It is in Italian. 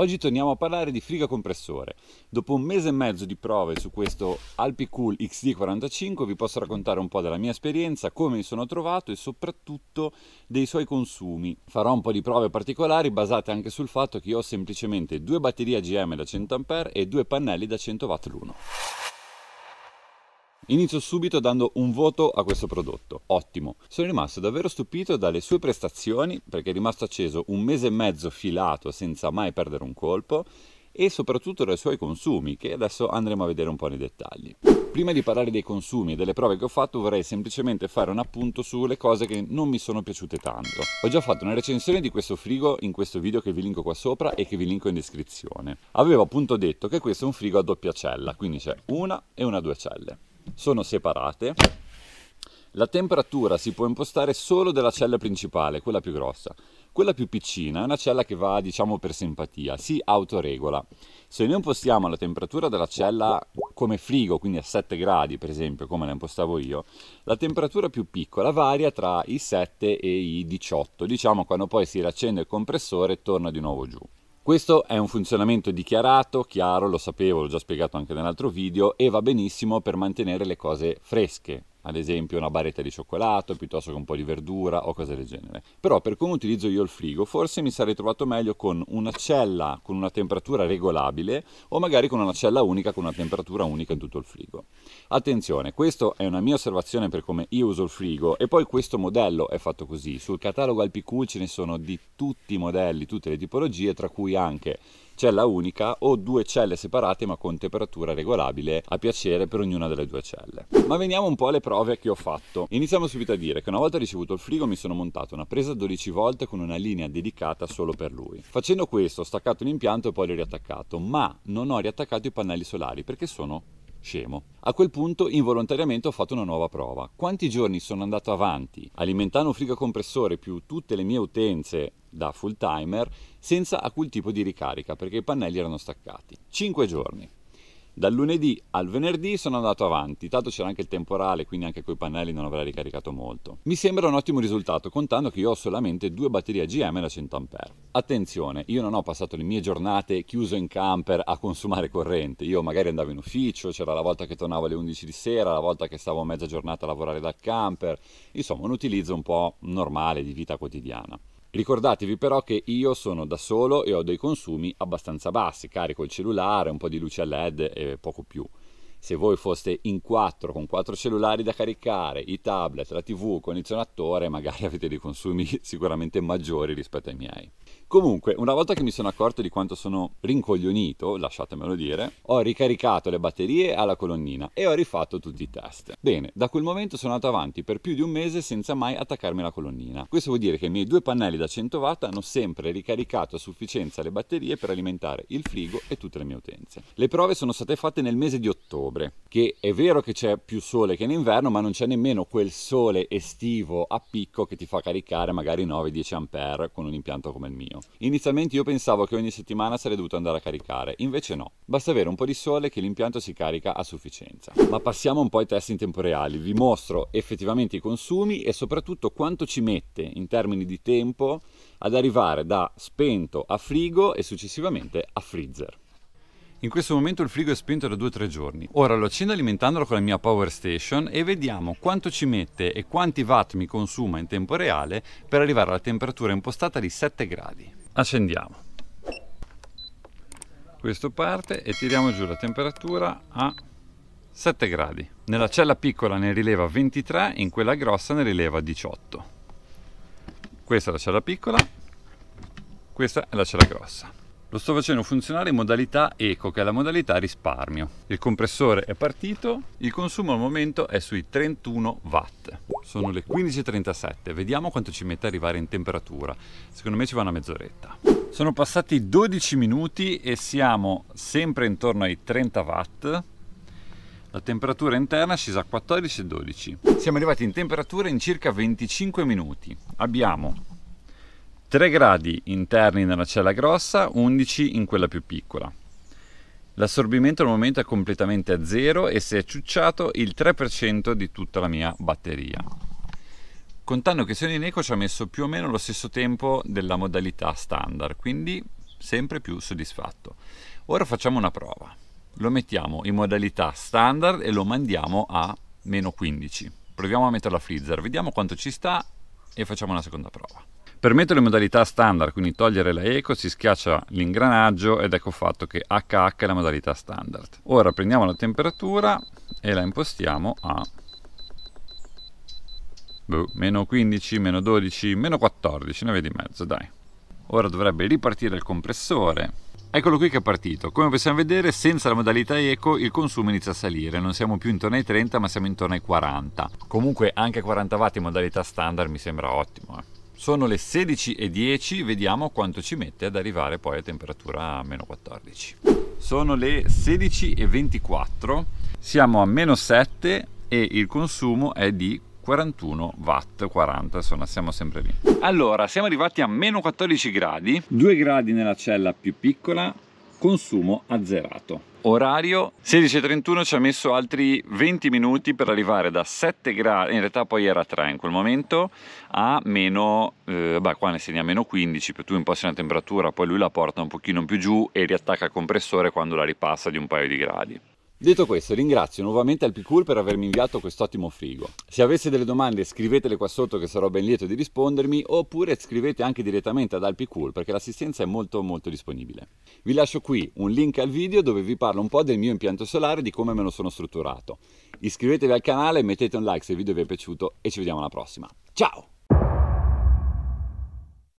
Oggi torniamo a parlare di friga compressore. Dopo un mese e mezzo di prove su questo Alpicool XD45 vi posso raccontare un po' della mia esperienza, come mi sono trovato e soprattutto dei suoi consumi. Farò un po' di prove particolari basate anche sul fatto che io ho semplicemente due batterie AGM da 100A e due pannelli da 100W l'uno. Inizio subito dando un voto a questo prodotto, ottimo. Sono rimasto davvero stupito dalle sue prestazioni perché è rimasto acceso un mese e mezzo filato senza mai perdere un colpo e soprattutto dai suoi consumi, che adesso andremo a vedere un po' nei dettagli. Prima di parlare dei consumi e delle prove che ho fatto vorrei semplicemente fare un appunto sulle cose che non mi sono piaciute tanto. Ho già fatto una recensione di questo frigo in questo video che vi linko qua sopra e che vi linko in descrizione. Avevo appunto detto che questo è un frigo a doppia cella, quindi c'è una e una due celle sono separate. La temperatura si può impostare solo della cella principale, quella più grossa. Quella più piccina è una cella che va, diciamo, per simpatia, si autoregola. Se noi impostiamo la temperatura della cella come frigo, quindi a 7 gradi per esempio, come la impostavo io, la temperatura più piccola varia tra i 7 e i 18, diciamo quando poi si riaccende il compressore torna di nuovo giù. Questo è un funzionamento dichiarato, chiaro, lo sapevo, l'ho già spiegato anche nell'altro video e va benissimo per mantenere le cose fresche ad esempio una baretta di cioccolato piuttosto che un po' di verdura o cose del genere. Però per come utilizzo io il frigo forse mi sarei trovato meglio con una cella con una temperatura regolabile o magari con una cella unica con una temperatura unica in tutto il frigo. Attenzione, questa è una mia osservazione per come io uso il frigo e poi questo modello è fatto così. Sul catalogo Alpicul ce ne sono di tutti i modelli, tutte le tipologie, tra cui anche cella unica o due celle separate ma con temperatura regolabile a piacere per ognuna delle due celle. Ma veniamo un po' alle prove che ho fatto. Iniziamo subito a dire che una volta ricevuto il frigo mi sono montato una presa 12 volte con una linea dedicata solo per lui. Facendo questo ho staccato l'impianto e poi l'ho riattaccato, ma non ho riattaccato i pannelli solari perché sono Scemo. A quel punto involontariamente ho fatto una nuova prova. Quanti giorni sono andato avanti alimentando un frigocompressore più tutte le mie utenze da full timer senza alcun tipo di ricarica perché i pannelli erano staccati? 5 giorni. Dal lunedì al venerdì sono andato avanti, tanto c'era anche il temporale, quindi anche coi pannelli non avrei ricaricato molto. Mi sembra un ottimo risultato, contando che io ho solamente due batterie GM da 100A. Attenzione, io non ho passato le mie giornate chiuso in camper a consumare corrente, io magari andavo in ufficio, c'era la volta che tornavo alle 11 di sera, la volta che stavo mezza giornata a lavorare dal camper, insomma un utilizzo un po' normale di vita quotidiana. Ricordatevi però che io sono da solo e ho dei consumi abbastanza bassi, carico il cellulare, un po' di luce a LED e poco più se voi foste in quattro con quattro cellulari da caricare, i tablet, la tv, il condizionatore, magari avete dei consumi sicuramente maggiori rispetto ai miei. Comunque, una volta che mi sono accorto di quanto sono rincoglionito, lasciatemelo dire, ho ricaricato le batterie alla colonnina e ho rifatto tutti i test. Bene, da quel momento sono andato avanti per più di un mese senza mai attaccarmi alla colonnina. Questo vuol dire che i miei due pannelli da 100 watt hanno sempre ricaricato a sufficienza le batterie per alimentare il frigo e tutte le mie utenze. Le prove sono state fatte nel mese di ottobre ottobre, che è vero che c'è più sole che in inverno, ma non c'è nemmeno quel sole estivo a picco che ti fa caricare magari 9-10 ampere con un impianto come il mio. Inizialmente io pensavo che ogni settimana sarei dovuto andare a caricare, invece no, basta avere un po' di sole che l'impianto si carica a sufficienza. Ma passiamo un po' ai test in tempo reale, vi mostro effettivamente i consumi e soprattutto quanto ci mette in termini di tempo ad arrivare da spento a frigo e successivamente a freezer. In questo momento il frigo è spento da 2-3 giorni. Ora lo accendo alimentandolo con la mia power station e vediamo quanto ci mette e quanti watt mi consuma in tempo reale per arrivare alla temperatura impostata di 7 gradi. Accendiamo. Questo parte e tiriamo giù la temperatura a 7 gradi. Nella cella piccola ne rileva 23, in quella grossa ne rileva 18. Questa è la cella piccola, questa è la cella grossa. Lo sto facendo funzionare in modalità eco, che è la modalità risparmio. Il compressore è partito, il consumo al momento è sui 31 watt. Sono le 15.37, vediamo quanto ci mette a arrivare in temperatura. Secondo me ci va una mezz'oretta. Sono passati 12 minuti e siamo sempre intorno ai 30 watt. La temperatura interna è scesa a 14,12. Siamo arrivati in temperatura in circa 25 minuti. Abbiamo 3 gradi interni nella cella grossa, 11 in quella più piccola. L'assorbimento al momento è completamente a zero e si è ciucciato il 3% di tutta la mia batteria. Contando che in eco ci ha messo più o meno lo stesso tempo della modalità standard, quindi sempre più soddisfatto. Ora facciamo una prova. Lo mettiamo in modalità standard e lo mandiamo a meno 15. Proviamo a metterlo a freezer, vediamo quanto ci sta e facciamo una seconda prova. Per mettere le modalità standard, quindi togliere la eco, si schiaccia l'ingranaggio ed ecco fatto che HH è la modalità standard. Ora prendiamo la temperatura e la impostiamo a boh, meno 15, meno 12, meno 14, ne vedi mezzo, dai. Ora dovrebbe ripartire il compressore. Eccolo qui che è partito. Come possiamo vedere, senza la modalità eco il consumo inizia a salire. Non siamo più intorno ai 30, ma siamo intorno ai 40. Comunque anche 40 watt in modalità standard mi sembra ottimo. Eh. Sono le 16.10, vediamo quanto ci mette ad arrivare poi a temperatura a meno 14. Sono le 16.24, siamo a meno 7 e il consumo è di 41 watt 40 insomma siamo sempre lì allora siamo arrivati a meno 14 gradi 2 gradi nella cella più piccola consumo azzerato. Orario 16.31 ci ha messo altri 20 minuti per arrivare da 7 gradi, in realtà poi era 3 in quel momento, a meno, eh, beh qua ne segna meno 15, per tu imposti una temperatura, poi lui la porta un pochino più giù e riattacca il compressore quando la ripassa di un paio di gradi. Detto questo, ringrazio nuovamente Alpicool per avermi inviato quest'ottimo frigo. Se avesse delle domande scrivetele qua sotto che sarò ben lieto di rispondermi oppure scrivete anche direttamente ad Alpicool perché l'assistenza è molto molto disponibile. Vi lascio qui un link al video dove vi parlo un po' del mio impianto solare e di come me lo sono strutturato. Iscrivetevi al canale, mettete un like se il video vi è piaciuto e ci vediamo alla prossima. Ciao!